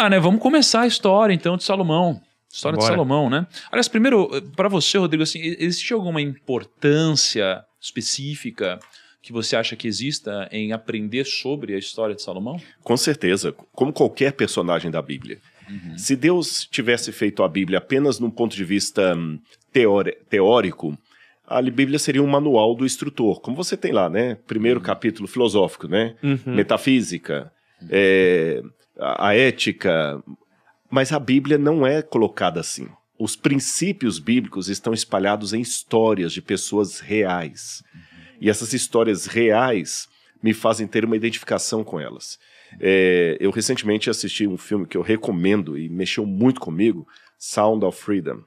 lá, né? Vamos começar a história, então, de Salomão. História Bora. de Salomão, né? Aliás, primeiro, para você, Rodrigo, assim, existe alguma importância específica que você acha que exista em aprender sobre a história de Salomão? Com certeza, como qualquer personagem da Bíblia. Uhum. Se Deus tivesse feito a Bíblia apenas num ponto de vista hum, teórico, a Bíblia seria um manual do instrutor, como você tem lá, né? Primeiro uhum. capítulo filosófico, né? Uhum. Metafísica, uhum. É, a, ética. Mas a Bíblia não é colocada assim. Os princípios bíblicos estão espalhados em histórias de pessoas reais. E essas histórias reais me fazem ter uma identificação com elas. É, eu recentemente assisti um filme que eu recomendo e mexeu muito comigo, Sound of Freedom.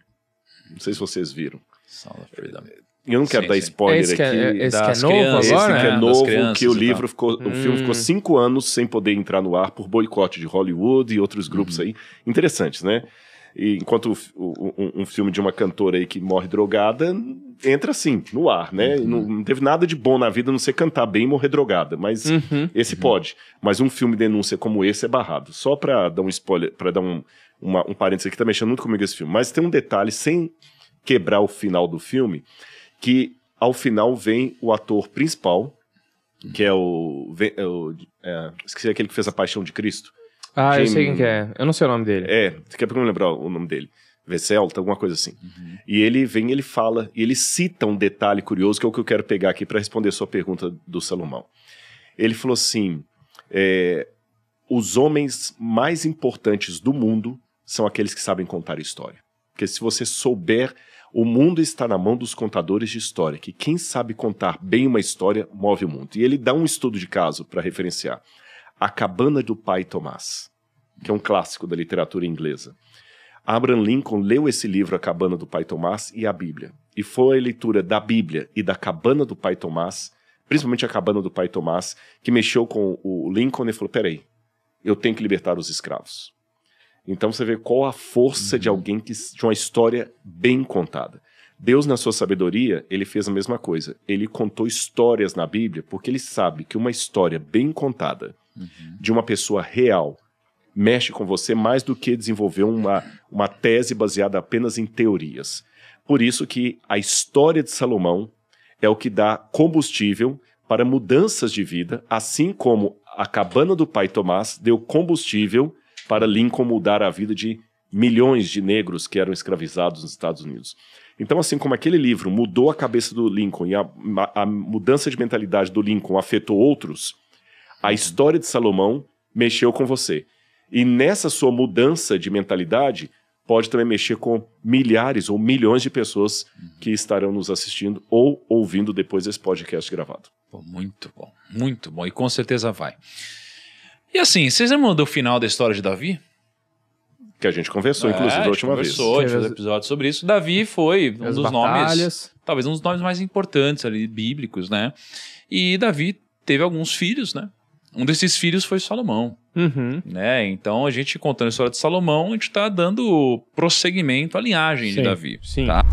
Não sei se vocês viram. Sound of Freedom. Eu não quero sim, dar spoiler sim. É- aqui. É, esse das que é novo crianças, agora? Esse né? que é né? novo, crianças, que o livro ficou, hum. o filme ficou hum. cinco anos sem poder entrar no ar por boicote de Hollywood e outros grupos uhum. aí. Interessantes, né? E enquanto o, um, um, filme de uma cantora aí que morre drogada entra assim, no ar, né? Uhum. Não, não, teve nada de bom na vida a não ser cantar bem e morrer drogada, mas uhum. esse uhum. pode. Mas um filme denúncia como esse é barrado. Só pra dar um spoiler, pra dar um, uma, um parênteses aqui, tá mexendo muito comigo esse filme. Mas tem um detalhe sem quebrar o final do filme, que ao final vem o ator principal, que é o. É o é, esqueci aquele que fez A Paixão de Cristo. Ah, eu sei quem que é. Eu não sei o nome dele. É, daqui a eu me lembrar o nome dele. Veselta, alguma coisa assim. Uhum. E ele vem, ele fala, e ele cita um detalhe curioso, que é o que eu quero pegar aqui para responder a sua pergunta do Salomão. Ele falou assim: é, os homens mais importantes do mundo são aqueles que sabem contar história. Porque se você souber, o mundo está na mão dos contadores de história, que quem sabe contar bem uma história move o mundo. E ele dá um estudo de caso para referenciar. A Cabana do Pai Tomás, que é um clássico da literatura inglesa. Abraham Lincoln leu esse livro, A Cabana do Pai Tomás, e a Bíblia. E foi a leitura da Bíblia e da Cabana do Pai Tomás, principalmente a Cabana do Pai Tomás, que mexeu com o Lincoln e falou: peraí, eu tenho que libertar os escravos. Então você vê qual a força uhum. de alguém que de uma história bem contada. Deus, na sua sabedoria, ele fez a mesma coisa. Ele contou histórias na Bíblia porque ele sabe que uma história bem contada uhum. de uma pessoa real mexe com você mais do que desenvolver uma, uma tese baseada apenas em teorias. Por isso que a história de Salomão é o que dá combustível para mudanças de vida, assim como a cabana do pai Tomás deu combustível para Lincoln mudar a vida de milhões de negros que eram escravizados nos Estados Unidos. Então, assim como aquele livro mudou a cabeça do Lincoln e a, a, mudança de mentalidade do Lincoln afetou outros, a uhum. história de Salomão mexeu com você. E nessa sua mudança de mentalidade, pode também mexer com milhares ou milhões de pessoas uhum. que estarão nos assistindo ou ouvindo depois desse podcast gravado. Muito bom, muito bom. E com certeza vai. E assim, vocês lembram do final da história de Davi? Que a gente conversou, é, inclusive, a, a última conversou, vez. Conversou, fez episódio sobre isso. Davi foi um As dos batalhas. nomes, talvez um dos nomes mais importantes ali, bíblicos, né? E Davi teve alguns filhos, né? Um desses filhos foi Salomão. Uhum. Né? Então, a gente contando a história de Salomão, a gente está dando prosseguimento à linhagem sim, de Davi. Sim. Tá?